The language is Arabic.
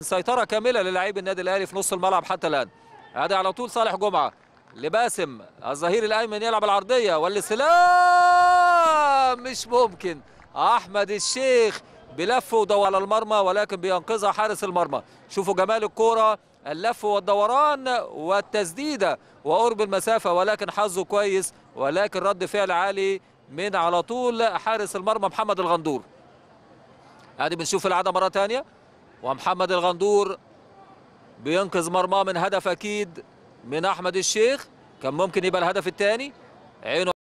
سيطرة كاملة للعيب النادي الأهلي في نص الملعب حتى الآن. أدي على طول صالح جمعة لباسم الظهير الأيمن يلعب العرضية والاستلام مش ممكن أحمد الشيخ بلف ودور على المرمى ولكن بينقذها حارس المرمى. شوفوا جمال الكورة اللف والدوران والتسديدة وقرب المسافة ولكن حظه كويس ولكن رد فعل عالي من على طول حارس المرمى محمد الغندور. أدي بنشوف العادة مرة ثانية. ومحمد الغندور بينقذ مرماه من هدف اكيد من احمد الشيخ كان ممكن يبقى الهدف الثاني عينه